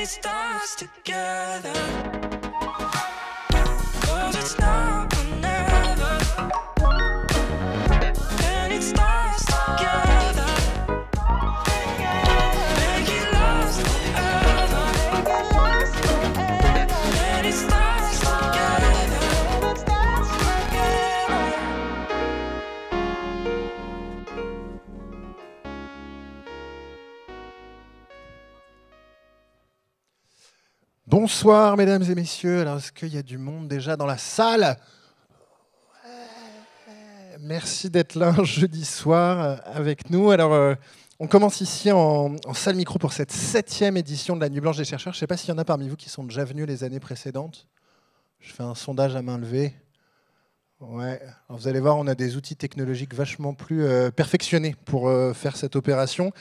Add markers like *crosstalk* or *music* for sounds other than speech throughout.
many stars together. Cause it's not. Bonsoir, mesdames et messieurs. Alors, est-ce qu'il y a du monde déjà dans la salle Merci d'être là jeudi soir euh, avec nous. Alors, euh, on commence ici en, en, salle micro pour cette septième édition de la Nuit Blanche des chercheurs. Je ne sais pas s'il y en a parmi vous qui sont déjà venus les années précédentes. Je fais un sondage à main levée. Ouais. vous allez voir, on a des outils technologiques vachement plus euh, perfectionnés pour euh, faire cette opération.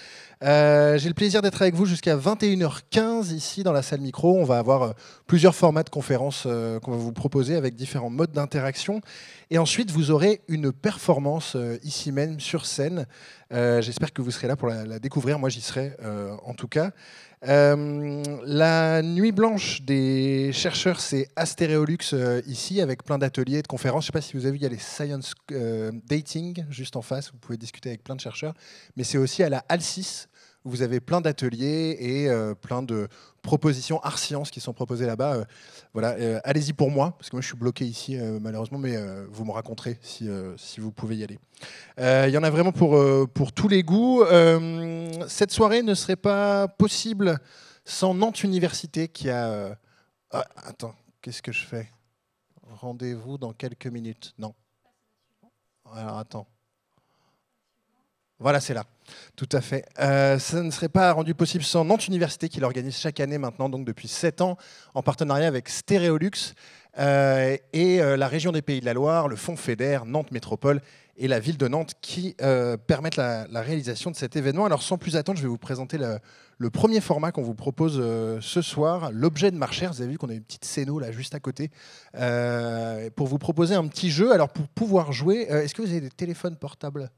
Euh, j'ai le plaisir d'être avec vous jusqu'à 21h15 ici dans la salle micro. On va avoir plusieurs formats de conférences qu'on va vous proposer avec différents modes d'interaction. Et ensuite, vous aurez une performance euh, ici même sur scène. Euh, j'espère que vous serez là pour la, découvrir. Moi, j'y serai euh, en tout cas. la nuit blanche des chercheurs, c'est Astéréolux ici, avec plein d'ateliers, de conférences. Je ne sais pas si vous avez vu, il y a les Science Dating juste en face. Vous pouvez discuter avec plein de chercheurs. Mais c'est aussi à la Alcis vous avez plein d'ateliers et euh, plein de propositions art sciences qui sont proposées là-bas. Euh, voilà, euh, allez-y pour moi, parce que moi je suis bloqué ici malheureusement, mais vous me raconterez si, si vous pouvez y aller. Il y en a vraiment pour, pour tous les goûts. cette soirée ne serait pas possible sans Nantes Université qui a... Ah, attends, qu'est-ce que je fais Rendez-vous dans quelques minutes. Non. Alors attends. Voilà, c'est là. Tout à fait. Euh, ça ne serait pas rendu possible sans Nantes Université qui l'organise chaque année maintenant, donc depuis 7 ans, en partenariat avec Stéréolux euh, et euh, la région des Pays de la Loire, le Fonds FEDER, Nantes Métropole et la ville de Nantes qui euh, permettent la, réalisation de cet événement. Alors sans plus attendre, je vais vous présenter le, premier format qu'on vous propose ce soir, l'objet de Marchère. Vous avez vu qu'on a une petite scéno là juste à côté pour vous proposer un petit jeu. Alors pour pouvoir jouer, est-ce que vous avez des téléphones portables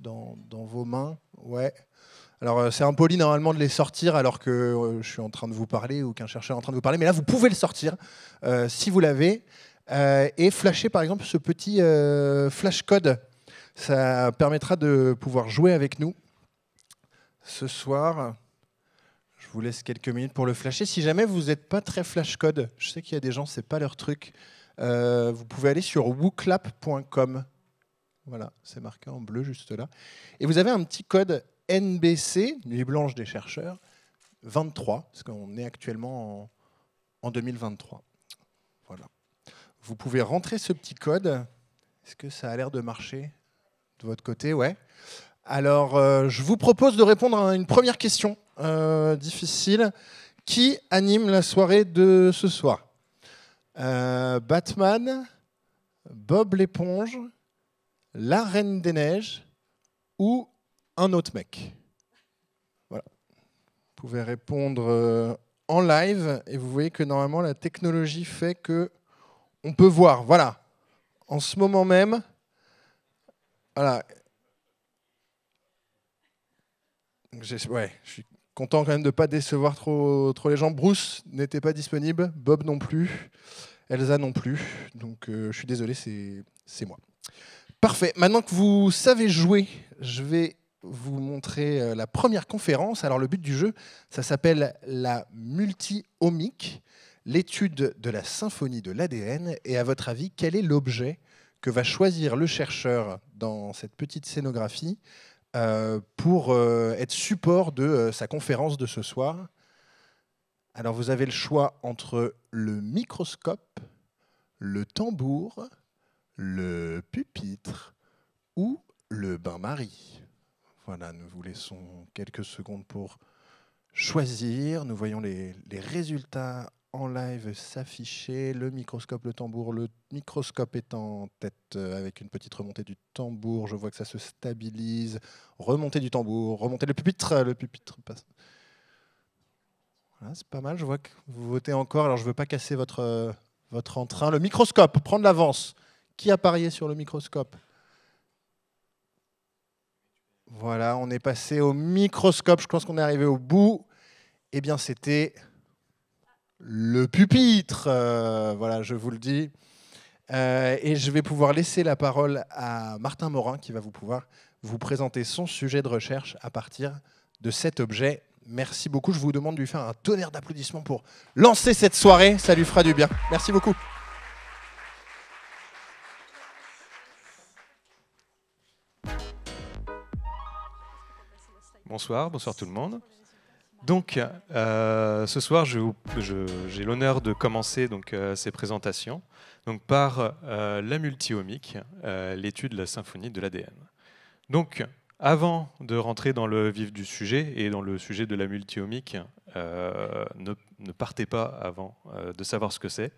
dans, vos mains. Ouais. Alors, euh, c'est impoli normalement de les sortir alors que euh, je suis en train de vous parler ou qu'un chercheur est en train de vous parler, mais là, vous pouvez le sortir euh, si vous l'avez et flasher par exemple ce petit flash code. Ça permettra de pouvoir jouer avec nous ce soir. Je vous laisse quelques minutes pour le flasher. Si jamais vous n'êtes pas très flash code, je sais qu'il y a des gens, c'est pas leur truc. vous pouvez aller sur wooclap.com. Voilà, c'est marqué en bleu juste là. Et vous avez un petit code NBC, Nuit Blanche des chercheurs, 23, parce qu'on est actuellement en, 2023. Voilà. Vous pouvez rentrer ce petit code. Est-ce que ça a l'air de marcher de votre côté Ouais. Alors, euh, je vous propose de répondre à une première question euh, difficile. Qui anime la soirée de ce soir euh, Batman, Bob l'éponge, la Reine des Neiges ou un autre mec. Voilà. Vous pouvez répondre euh, en live et vous voyez que normalement la technologie fait que on peut voir. Voilà. En ce moment même, voilà. Ouais, je suis content quand même de ne pas décevoir trop, trop les gens. Bruce n'était pas disponible, Bob non plus, Elsa non plus. Donc euh, je suis désolé, c'est moi. Parfait. Maintenant que vous savez jouer, je vais vous montrer euh, la première conférence. Alors le but du jeu, ça s'appelle la multi-homique, l'étude de la symphonie de l'ADN. Et à votre avis, quel est l'objet que va choisir le chercheur dans cette petite scénographie euh, pour euh, être support de sa conférence de ce soir Alors vous avez le choix entre le microscope, le tambour, le pupitre ou le bain-marie. Voilà, nous vous laissons quelques secondes pour choisir. Nous voyons les, résultats en live s'afficher. Le microscope, le tambour. Le microscope est en tête euh, avec une petite remontée du tambour. Je vois que ça se stabilise. Remontée du tambour, remontée le pupitre. Le pupitre passe. Voilà, c'est pas mal. Je vois que vous votez encore. Alors je ne veux pas casser votre, euh, votre entrain. Le microscope, prendre l'avance. Qui a parié sur le microscope Voilà, on est passé au microscope. Je pense qu'on est arrivé au bout. Eh bien, c'était le pupitre. Euh, voilà, je vous le dis. Euh, et je vais pouvoir laisser la parole à Martin Morin qui va vous pouvoir vous présenter son sujet de recherche à partir de cet objet. Merci beaucoup. Je vous demande de lui faire un tonnerre d'applaudissements pour lancer cette soirée. Ça lui fera du bien. Merci beaucoup. Bonsoir, bonsoir tout le monde. Donc, euh, ce soir, j'ai l'honneur de commencer donc, euh, ces présentations donc, par euh, la la multiomique, l'étude de la symphonie de l'ADN. Donc, avant de rentrer dans le vif du sujet et dans le sujet de la multiomique, ne, ne, partez pas avant de savoir ce que c'est.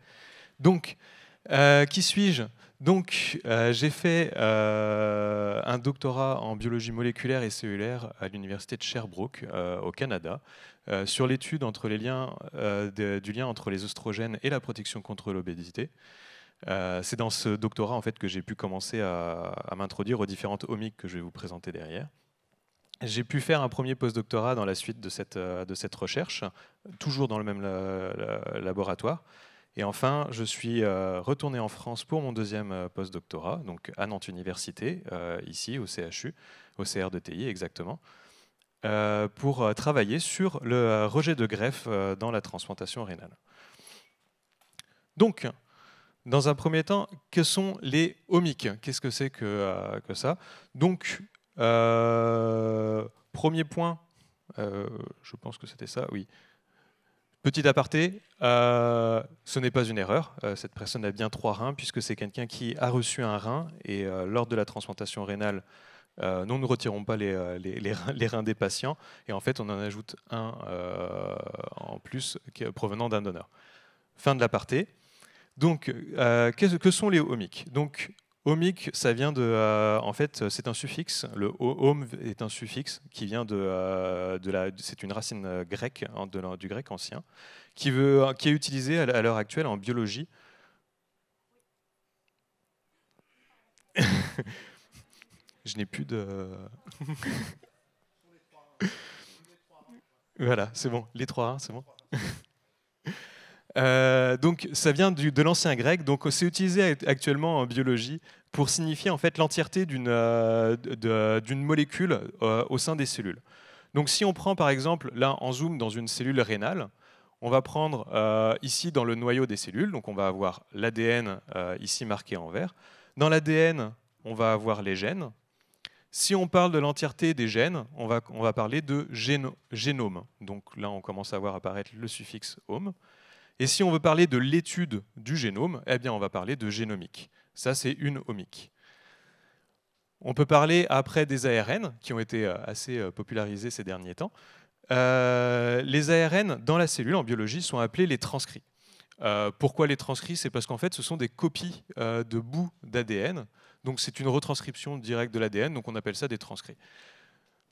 Donc, qui suis-je donc, euh, j'ai fait euh, un doctorat en biologie moléculaire et cellulaire à l'université de Sherbrooke, euh, au Canada, sur l'étude du lien entre les oestrogènes et la protection contre l'obésité. C'est dans ce doctorat en fait que j'ai pu commencer à, m'introduire aux différentes omics que je vais vous présenter derrière. J'ai pu faire un premier postdoctorat dans la suite de cette, recherche, toujours dans le même laboratoire. Et enfin, je suis euh, retourné en France pour mon deuxième euh, post-doctorat, donc à Nantes Université, euh, ici au CHU, au CRDTI exactement, pour travailler sur le rejet de greffe dans la transplantation rénale. Donc, dans un premier temps, que sont les omics Qu'est-ce que c'est que, ça Donc, premier point, je pense que c'était ça, oui. Petit aparté, euh, ce n'est pas une erreur. Euh, cette personne a bien trois reins puisque c'est quelqu'un qui a reçu un rein et euh, lors de la transplantation rénale, nous ne retirons pas les, reins, des patients et en fait on en ajoute un en plus provenant d'un donneur. Fin de l'aparté. Donc, que, que sont les omics Donc, Omic, ça vient de. Euh, en fait, c'est un suffixe. Le home est un suffixe qui vient de, euh, de la. C'est une racine euh, grecque, hein, du grec ancien, qui, veut, qui est utilisée à l'heure actuelle en biologie. *laughs* Je n'ai plus de. *laughs* voilà, c'est bon. Les trois, hein, c'est bon. Euh, donc ça vient de l'ancien grec, donc c'est utilisé actuellement en biologie pour signifier en fait l'entièreté d'une euh, molécule euh, au sein des cellules. Donc si on prend par exemple là en zoom dans une cellule rénale, on va prendre ici dans le noyau des cellules, donc on va avoir l'ADN ici marqué en vert. Dans l'ADN, on va avoir les gènes. Si on parle de l'entièreté des gènes, on va, parler de génome. Donc là, on commence à voir apparaître le suffixe home. Et si on veut parler de l'étude du génome, eh bien on va parler de génomique. Ça, c'est une omique. On peut parler après des ARN, qui ont été euh, assez euh, popularisés ces derniers temps. Euh, les ARN dans la cellule, en biologie, sont appelés les transcrits. pourquoi les transcrits C'est parce qu'en fait, ce sont des copies de bouts d'ADN. Donc, c'est une retranscription directe de l'ADN, donc on appelle ça des transcrits.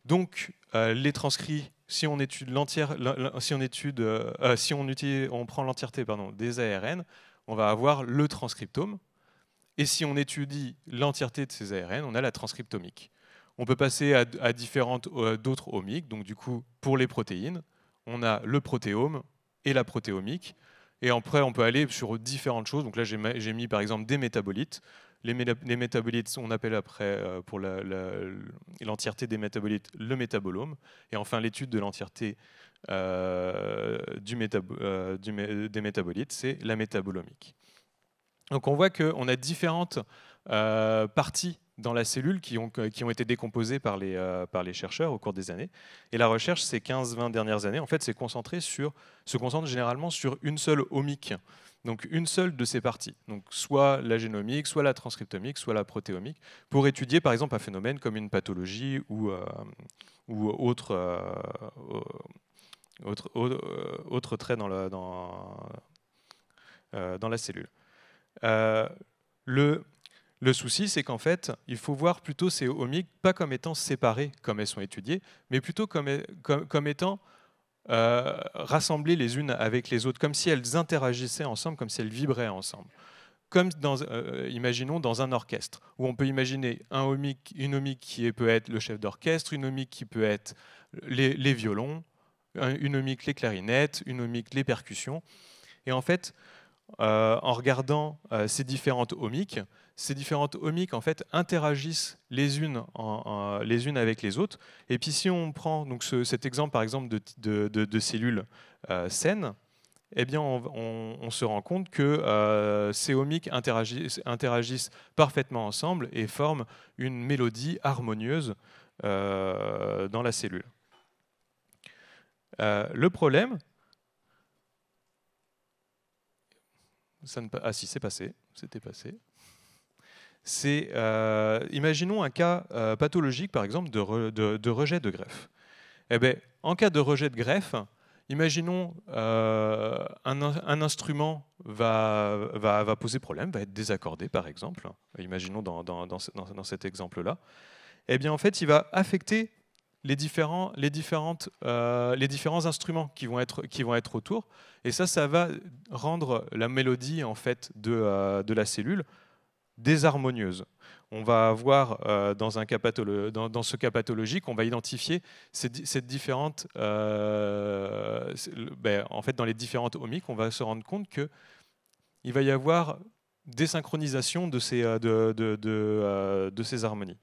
Donc, euh, les transcrits, si on on euh, euh, si utilise, on prend l'entièreté des ARN, on va avoir le transcriptome. Et si on étudie l'entièreté de ces ARN, on a la transcriptomique. On peut passer à, différentes d'autres omiques. Donc du coup, pour les protéines, on a le protéome et la protéomique. Et après, on peut aller sur différentes choses. Donc là, j'ai mis par exemple des métabolites. Les, métabolites, on appelle après, euh, pour l'entièreté des métabolites, le métabolome. Et enfin, l'étude de l'entièreté euh, euh, des métabolites, c'est la métabolomique. Donc on voit qu'on a différentes parties dans la cellule qui ont, été décomposées par les, chercheurs au cours des années. Et la recherche, ces 15-20 dernières années, en fait, se concentre généralement sur une seule omique donc une seule de ces parties, soit la génomique, soit la transcriptomique, soit la protéomique, pour étudier par exemple un phénomène comme une pathologie ou, euh, euh, euh, autre, trait dans la, cellule. le, souci, c'est qu'en fait, il faut voir plutôt ces omics pas comme étant séparés comme elles sont étudiées, mais plutôt comme étant euh, rassembler les unes avec les autres, comme si elles interagissaient ensemble, comme si elles vibraient ensemble. Comme dans, euh, imaginons dans un orchestre, où on peut imaginer un une homique qui peut être le chef d'orchestre, une homique qui peut être les, violons, une homique les clarinettes, une homique les percussions. Et en fait, euh, en regardant euh, ces différentes omiques. Ces différentes omiques en fait interagissent les unes, avec les autres. Et puis si on prend donc cet exemple par exemple de, cellules euh, saines, eh bien on, se rend compte que ces omiques interagissent, interagissent, parfaitement ensemble et forment une mélodie harmonieuse dans la cellule. le problème, Ah si, c'est passé. C'était passé. C'est, euh, imaginons un cas euh, pathologique, par exemple, de, rejet de greffe. Eh bien, en cas de rejet de greffe, imaginons euh, un, instrument va, va, poser problème, va être désaccordé, par exemple. Imaginons dans, dans cet exemple-là. Eh bien, en fait, il va affecter euh, les différents, instruments qui vont, être, qui vont être autour. Et ça, ça va rendre la mélodie en fait, de, euh, la cellule désharmonieuse. On va avoir euh, dans, un dans, ce cas pathologique, on va identifier ces, différentes, ben, en fait, dans les différentes omics on va se rendre compte que il va y avoir désynchronisation de de, de ces harmonies.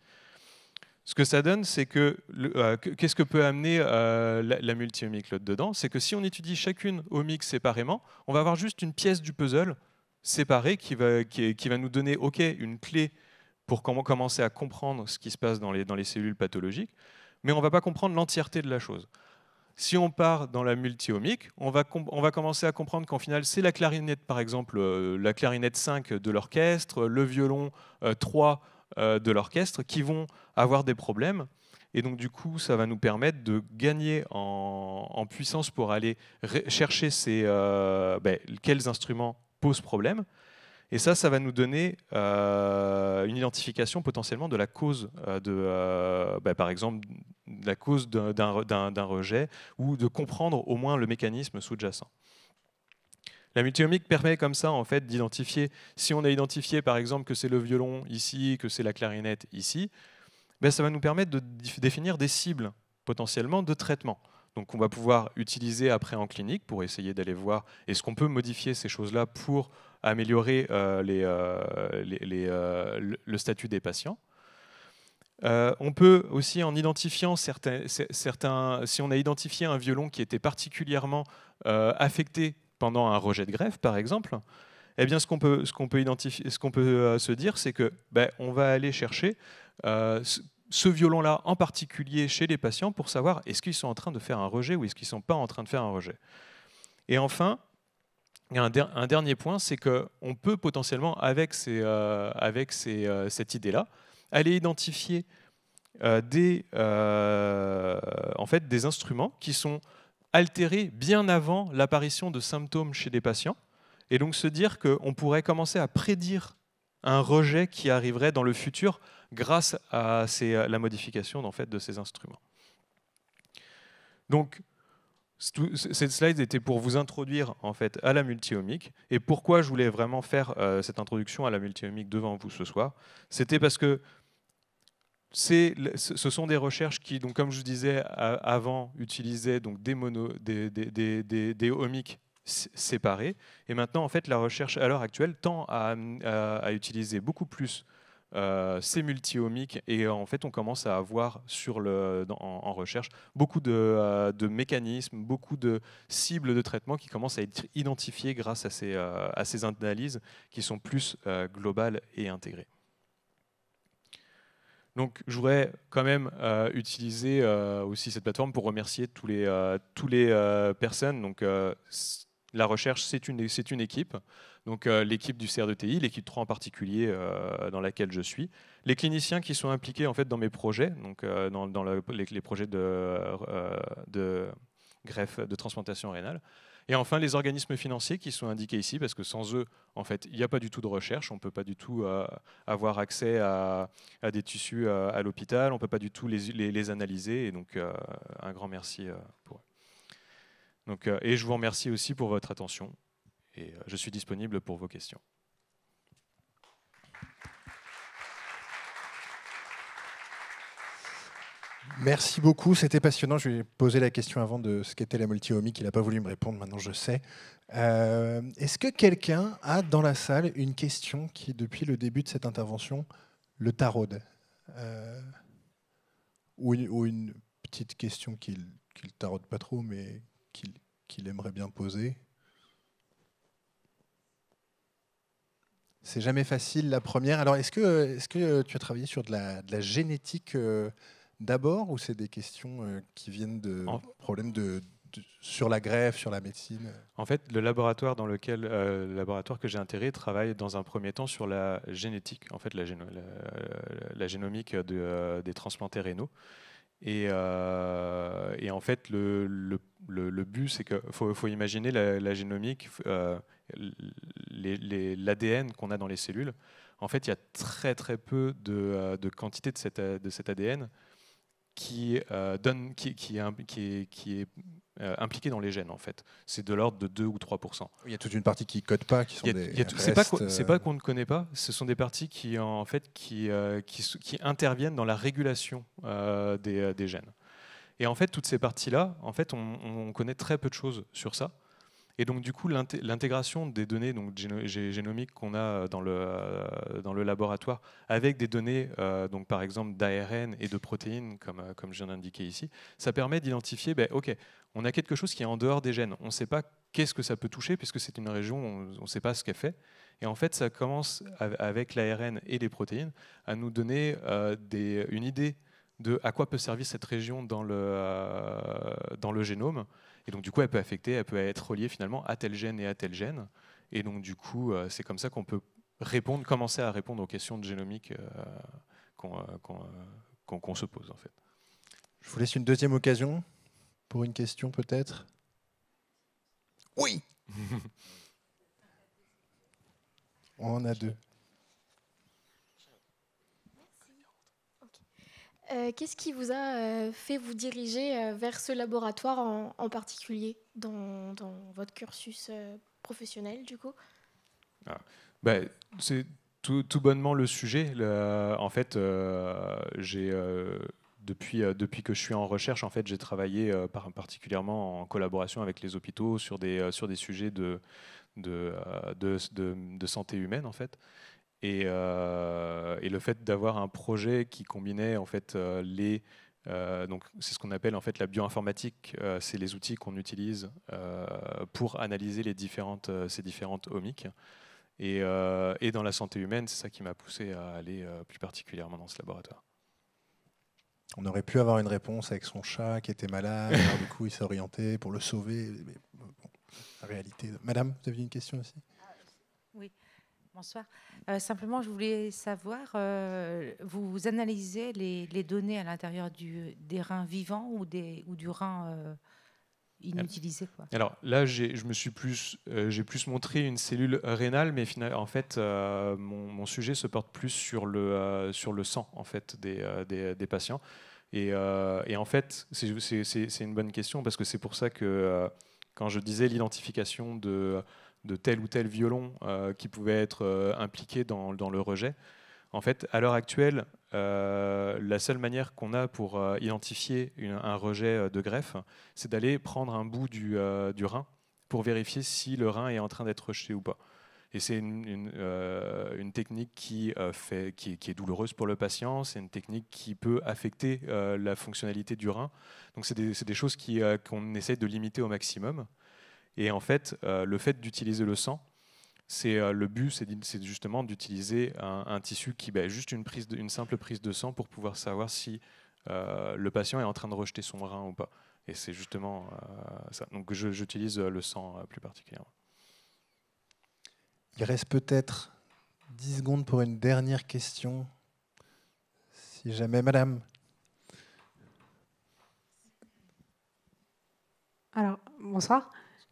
Ce que ça donne, c'est que euh, qu'est-ce que peut amener euh, la la, la là dedans C'est que si on étudie chacune omic séparément, on va avoir juste une pièce du puzzle séparée qui va, qui, va nous donner ok, une clé pour comment commencer à comprendre ce qui se passe dans les, dans les cellules pathologiques, mais on ne va pas comprendre l'entièreté de la chose. Si on part dans la multiomique, on va, on va commencer à comprendre qu'en final, c'est la clarinette, par exemple, euh, la clarinette 5 de l'orchestre, le violon 3 euh, de l'orchestre qui vont avoir des problèmes. Et donc, du coup, ça va nous permettre de gagner en, puissance pour aller chercher ces, euh, ben, quels instruments posent problème. Et ça, ça va nous donner euh, une identification potentiellement de la cause, de, ben, par exemple, la cause d'un rejet, ou de comprendre au moins le mécanisme sous-jacent. La multiomique permet comme ça en fait d'identifier, si on a identifié par exemple que c'est le violon ici, que c'est la clarinette ici, ben ça va nous permettre de définir des cibles potentiellement de traitement. Donc on va pouvoir utiliser après en clinique pour essayer d'aller voir est-ce qu'on peut modifier ces choses-là pour améliorer euh, euh, euh, le statut des patients. on peut aussi, en identifiant certains, si on a identifié un violon qui était particulièrement affecté pendant un rejet de grève, par exemple, eh bien, ce qu'on peut, ce qu'on peut, identifier, ce qu'on peut euh, se dire, c'est que ben, on va aller chercher euh, ce violon-là, en particulier chez les patients, pour savoir est-ce qu'ils sont en train de faire un rejet ou est-ce qu'ils ne sont pas en train de faire un rejet. Et enfin, un, un dernier point, c'est qu'on peut potentiellement, avec, euh, avec cette idée-là, aller identifier des, en fait, des instruments qui sont altérer bien avant l'apparition de symptômes chez des patients, et donc se dire qu'on pourrait commencer à prédire un rejet qui arriverait dans le futur grâce à ces, euh, la modification en fait, de ces instruments. Donc, cette slide était pour vous introduire en fait à la multiomique et pourquoi je voulais vraiment faire euh, cette introduction à la multiomique devant vous ce soir, c'était parce que ce sont des recherches qui, donc, comme je vous disais avant, utilisaient donc, des, mono, séparés. Et maintenant, en fait, la recherche à l'heure actuelle tend à, utiliser beaucoup plus euh, ces multiomiques et en fait on commence à avoir sur le, en, recherche beaucoup euh, de, mécanismes, beaucoup de cibles de traitement qui commencent à être identifiées grâce à ces euh, analyses qui sont plus euh, globales et intégrées. Donc, je voudrais quand même euh, utiliser euh, aussi cette plateforme pour remercier tous les, euh, les personnes. Donc, la recherche, c'est une, une équipe. Donc, l'équipe du CR2TI, e l'équipe 3 en particulier, dans laquelle je suis. Les cliniciens qui sont impliqués en fait dans mes projets, donc dans, les, projets de greffe de transplantation rénale. Et enfin, les organismes financiers qui sont indiqués ici, parce que sans eux, en fait, il n'y a pas du tout de recherche, on ne peut pas du tout euh, avoir accès à, des tissus euh, à, l'hôpital, on ne peut pas du tout les, analyser. Et donc, euh, un grand merci pour eux. Donc, et je vous remercie aussi pour votre attention. Et je suis disponible pour vos questions. Merci beaucoup, c'était passionnant. Je lui ai posé la question avant de ce qu'était la multi multiomique, il n'a pas voulu me répondre, maintenant je sais. Euh, est-ce que quelqu'un a dans la salle une question qui, depuis le début de cette intervention, le taraude euh, ou, une, petite question qu'il ne taraude pas trop, mais qu'il aimerait bien poser C'est jamais facile la première. Alors, est-ce que, est que tu as travaillé sur de la, génétique euh, d'abord ou c'est des questions euh, qui viennent de problèmes de, sur la grève sur la médecine En fait, le laboratoire dans lequel euh, le laboratoire que j'ai intégré travaille dans un premier temps sur la génétique, en fait la, génomique euh, des transplantés rénaux. Et, et en fait, le, le, le, but, c'est qu'il faut, imaginer la, la génomique, l'ADN qu'on a dans les cellules. En fait, il y a très très peu de, de quantité de, de cet ADN qui, euh, donne, qui, qui, est, euh, impliqué dans les gènes, en fait. C'est de l'ordre de 2 ou 3 Il y a toute une partie qui ne code pas, qui sont a, des. C'est pas, pas euh, qu'on ne connaît pas, ce sont des parties qui, en fait, qui, euh, qui, interviennent dans la régulation des, gènes. Et en fait, toutes ces parties-là, en fait, on connaît très peu de choses sur ça. Et donc, du coup, l'intégration des données donc, génomiques qu'on a euh, dans le, euh, dans le laboratoire avec des données, euh, donc, par exemple, d'ARN et de protéines, comme, comme je viens d'indiquer ici, ça permet d'identifier, ben, OK, on a quelque chose qui est en dehors des gènes. On ne sait pas qu'est-ce que ça peut toucher, puisque c'est une région, on ne sait pas ce qu'elle fait. Et en fait, ça commence, avec l'ARN et les protéines, à nous donner une idée de à quoi peut servir cette région dans le, dans le génome. Et donc, du coup, elle peut affecter, elle peut être reliée finalement à tel gène et à tel gène. Et donc, du coup, euh, c'est comme ça qu'on peut répondre, commencer à répondre aux questions de génomique euh, euh, qu'on se pose, en fait. Je vous laisse une deuxième occasion pour une question, peut-être. Oui *laughs* On en a deux. Euh, qu'est-ce qui vous a euh, fait vous diriger euh, vers ce laboratoire en, particulier dans, votre cursus professionnel du coup ah, ben, C'est tout, bonnement le sujet. en fait, j'ai depuis, depuis que je suis en recherche, en fait, j'ai travaillé particulièrement en collaboration avec les hôpitaux sur des, sur des sujets de, de, de, de, santé humaine en fait. Euh, et, le fait d'avoir un projet qui combinait en fait euh, les euh, donc c'est ce qu'on appelle en fait la bioinformatique, c'est les outils qu'on utilise pour analyser les différentes, ces différentes omiques. Et, et, dans la santé humaine, c'est ça qui m'a poussé à aller plus particulièrement dans ce laboratoire. On aurait pu avoir une réponse avec son chat qui était malade, *laughs* du coup il s'est orienté pour le sauver. réalité. Madame, vous avez une question aussi Bonsoir. Euh, simplement, je voulais savoir, euh, vous analysez les, données à l'intérieur des reins vivants ou, des, ou du rein euh, inutilisé Alors là, je me suis plus, j'ai plus montré une cellule rénale, mais en fait, mon, sujet se porte plus sur le, sang en fait, des, patients. et, en fait, c'est une bonne question parce que c'est pour ça que quand je disais l'identification de de tel ou tel violon euh, qui pouvait être euh, impliqué dans, le rejet. En fait, à l'heure actuelle, euh, la seule manière qu'on a pour identifier un rejet de greffe, c'est d'aller prendre un bout du, rein pour vérifier si le rein est en train d'être rejeté ou pas. Et c'est une, technique qui, est douloureuse pour le patient, c'est une technique qui peut affecter la fonctionnalité du rein. Donc c'est des, choses qu'on essaie de limiter au maximum. Et en fait, euh, le fait d'utiliser le sang, c'est euh, le but, c'est justement d'utiliser un, tissu qui ben, juste une, prise simple prise de sang pour pouvoir savoir si euh, le patient est en train de rejeter son rein ou pas. Et c'est justement ça. Donc j'utilise le sang plus particulièrement. Il reste peut-être 10 secondes pour une dernière question. Si jamais, madame. Alors, bonsoir.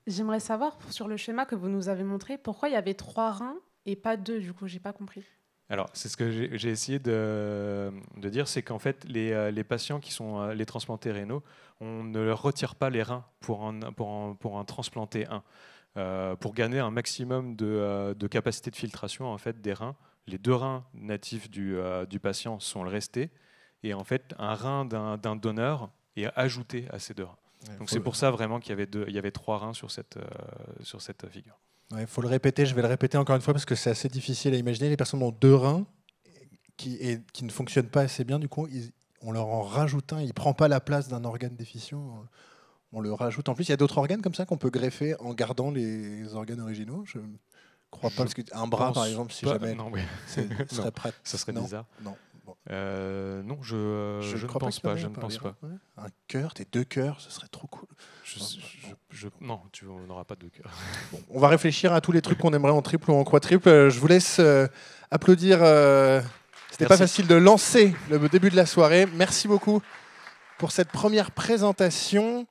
J'aimerais savoir sur le schéma que vous nous avez montré, pourquoi il y avait trois reins et pas deux, du coup, j'ai pas compris. Alors, c'est ce que j'ai essayé de, de dire, c'est qu'en fait, les, euh, patients qui sont euh, les transplantés rénaux, on ne leur retire pas les reins pour en, pour un, pour un euh, pour gagner un maximum de, capacité de filtration en fait, des reins. Les deux reins natifs du, du patient sont restés, et en fait, un rein d'un donneur est ajouté à ces deux reins. Donc c'est pour ça vraiment qu'il y avait deux, il y avait trois reins sur cette, euh, sur cette figure. Il faut le répéter, je vais le répéter encore une fois parce que c'est assez difficile à imaginer. Les personnes ont deux reins qui, et, qui ne fonctionnent pas assez bien, du coup, on leur en rajoute un. Il prend pas la place d'un organe déficient. On le rajoute en plus. Il y a d'autres organes comme ça qu'on peut greffer en gardant les organes originaux. Je crois pas. parce que un bras, par exemple, si jamais. Non, ce *laughs* serait, serait bizarre. Non, euh, non, je, ne pense pas. je ne pense pas. Un cœur, tes deux cœurs, ce serait trop cool. Je, non, tu, on pas de deux cœurs. on va réfléchir à tous les trucs qu'on aimerait en triple ou en quadruple. Euh, je vous laisse euh, applaudir. applaudir. C'était pas facile de lancer le début de la soirée. Merci beaucoup pour cette première présentation.